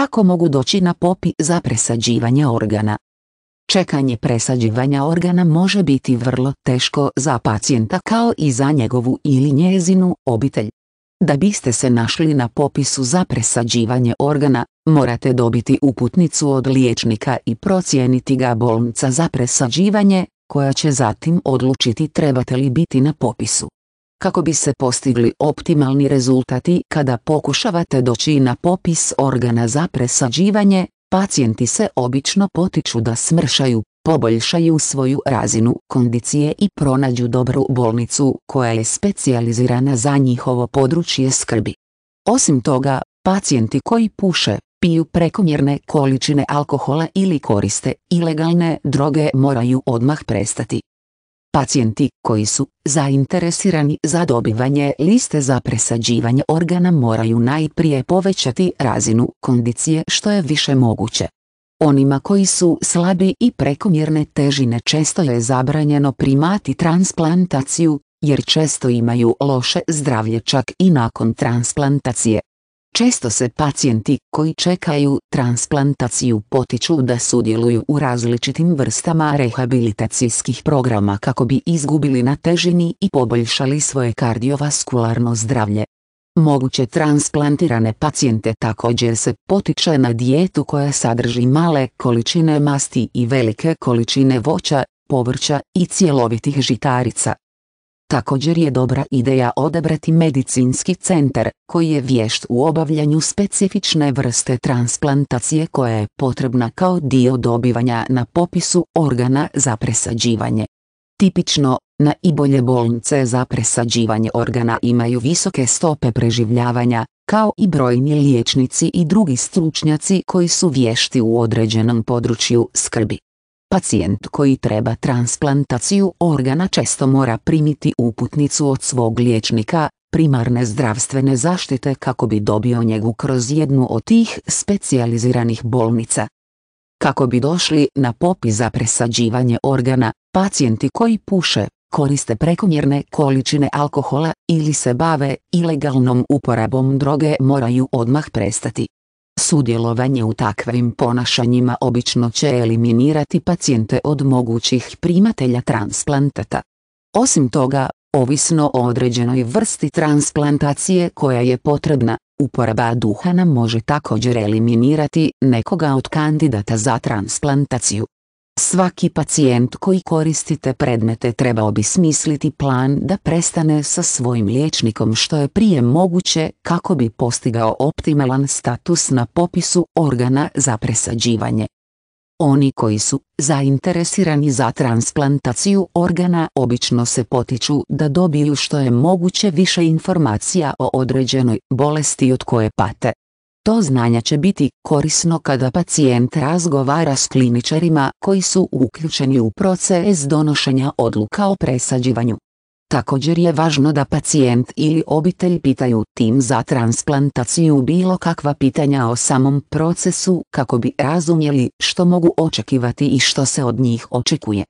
Kako mogu doći na popi za presađivanje organa? Čekanje presađivanja organa može biti vrlo teško za pacijenta kao i za njegovu ili njezinu obitelj. Da biste se našli na popisu za presađivanje organa, morate dobiti uputnicu od liječnika i procijeniti ga bolnica za presađivanje, koja će zatim odlučiti trebate li biti na popisu kako bi se postigli optimalni rezultati kada pokušavate doći na popis organa za presađivanje, pacijenti se obično potiču da smršaju, poboljšaju svoju razinu kondicije i pronađu dobru bolnicu koja je specijalizirana za njihovo područje skrbi. Osim toga, pacijenti koji puše, piju prekomjerne količine alkohola ili koriste ilegalne droge moraju odmah prestati. Pacijenti koji su zainteresirani za dobivanje liste za presađivanje organa moraju najprije povećati razinu kondicije što je više moguće. Onima koji su slabi i prekomjerne težine često je zabranjeno primati transplantaciju, jer često imaju loše zdravlje čak i nakon transplantacije. Često se pacijenti koji čekaju transplantaciju potiču da sudjeluju u različitim vrstama rehabilitacijskih programa kako bi izgubili na težini i poboljšali svoje kardiovaskularno zdravlje. Moguće transplantirane pacijente također se potiče na dijetu koja sadrži male količine masti i velike količine voća, povrća i cjelovitih žitarica, Također je dobra ideja odebrati medicinski centar, koji je vješt u obavljanju specifične vrste transplantacije koja je potrebna kao dio dobivanja na popisu organa za presađivanje. Tipično, najbolje bolnice za presađivanje organa imaju visoke stope preživljavanja, kao i brojni liječnici i drugi stručnjaci koji su vješti u određenom području skrbi. Pacijent koji treba transplantaciju organa često mora primiti uputnicu od svog liječnika, primarne zdravstvene zaštite kako bi dobio njegu kroz jednu od tih specijaliziranih bolnica. Kako bi došli na popis za presađivanje organa, pacijenti koji puše, koriste prekomjerne količine alkohola ili se bave ilegalnom uporabom droge moraju odmah prestati. Sudjelovanje u takvim ponašanjima obično će eliminirati pacijente od mogućih primatelja transplantata. Osim toga, ovisno o određenoj vrsti transplantacije koja je potrebna, uporaba duhana može također eliminirati nekoga od kandidata za transplantaciju. Svaki pacijent koji koristite predmete trebao bi smisliti plan da prestane sa svojim liječnikom što je prije moguće kako bi postigao optimalan status na popisu organa za presađivanje. Oni koji su zainteresirani za transplantaciju organa obično se potiču da dobiju što je moguće više informacija o određenoj bolesti od koje pate. To znanje će biti korisno kada pacijent razgovara s kliničarima koji su uključeni u proces donošenja odluka o presađivanju. Također je važno da pacijent ili obitelj pitaju tim za transplantaciju bilo kakva pitanja o samom procesu kako bi razumjeli što mogu očekivati i što se od njih očekuje.